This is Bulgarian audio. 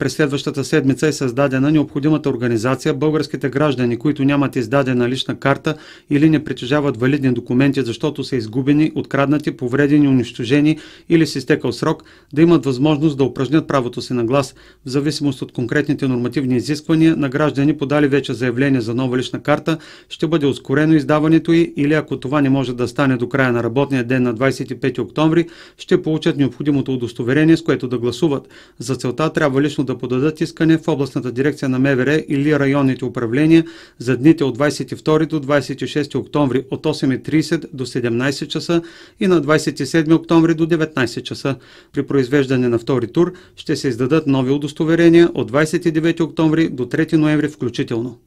През следващата седмица е създадена необходимата организация българските граждани, които нямат издадена лична карта или не притежават валидни документи, защото са изгубени, откраднати, повредени, унищожени или с изтекал срок, да имат възможност да упражнят правото си на глас, в зависимост от конкретните нормативни изисквания на граждани, подали вече заявление за нова лична карта, ще бъде ускорено издаването й или ако това не може да стане до края на работния ден на 25 октомври, ще получат необходимото удостоверение, с което да гласуват. За целта трябва лично да подадат искане в областната дирекция на МВР или районните управления за дните от 22 до 26 октомври от 8.30 до 17 часа и на 27 октомври до 19 часа. При произвеждане на втори тур ще се издадат нови удостоверения от 29 октомври до 3 ноември включително.